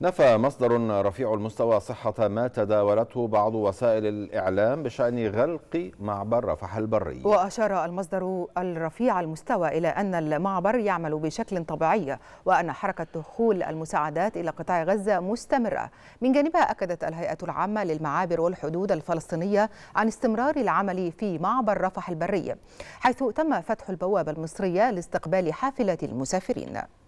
نفى مصدر رفيع المستوى صحة ما تداولته بعض وسائل الإعلام بشأن غلق معبر رفح البري وأشار المصدر الرفيع المستوى إلى أن المعبر يعمل بشكل طبيعي وأن حركة دخول المساعدات إلى قطاع غزة مستمرة من جانبها أكدت الهيئة العامة للمعابر والحدود الفلسطينية عن استمرار العمل في معبر رفح البري حيث تم فتح البوابة المصرية لاستقبال حافلة المسافرين